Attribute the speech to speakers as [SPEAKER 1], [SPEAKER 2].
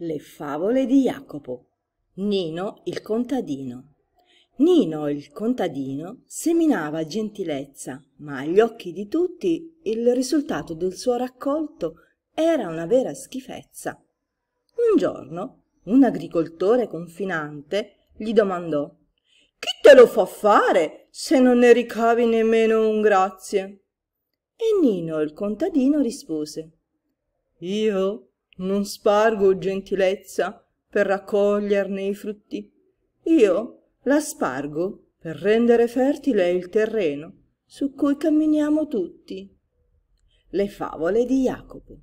[SPEAKER 1] Le favole di Jacopo Nino il contadino Nino il contadino seminava gentilezza, ma agli occhi di tutti il risultato del suo raccolto era una vera schifezza. Un giorno un agricoltore confinante gli domandò Chi te lo fa fare se non ne ricavi nemmeno un grazie? E Nino il contadino rispose Io non spargo gentilezza per raccoglierne i frutti io la spargo per rendere fertile il terreno su cui camminiamo tutti le favole di jacopo